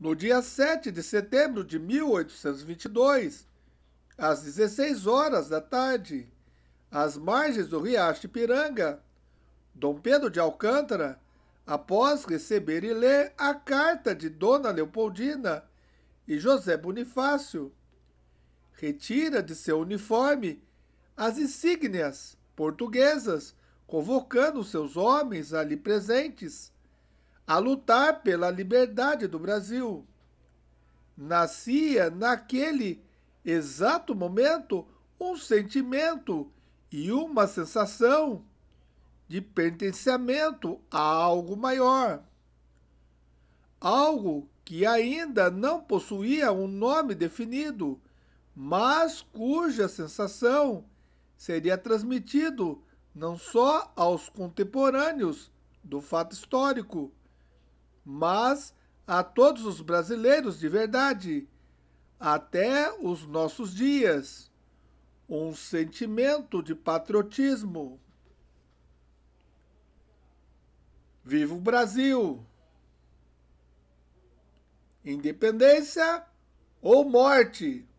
No dia 7 de setembro de 1822, às 16 horas da tarde, às margens do riacho Ipiranga, Dom Pedro de Alcântara, após receber e ler a carta de Dona Leopoldina e José Bonifácio, retira de seu uniforme as insígnias portuguesas, convocando seus homens ali presentes a lutar pela liberdade do Brasil. Nascia naquele exato momento um sentimento e uma sensação de pertencimento a algo maior. Algo que ainda não possuía um nome definido, mas cuja sensação seria transmitido não só aos contemporâneos do fato histórico, mas a todos os brasileiros de verdade, até os nossos dias, um sentimento de patriotismo. Viva o Brasil! Independência ou morte?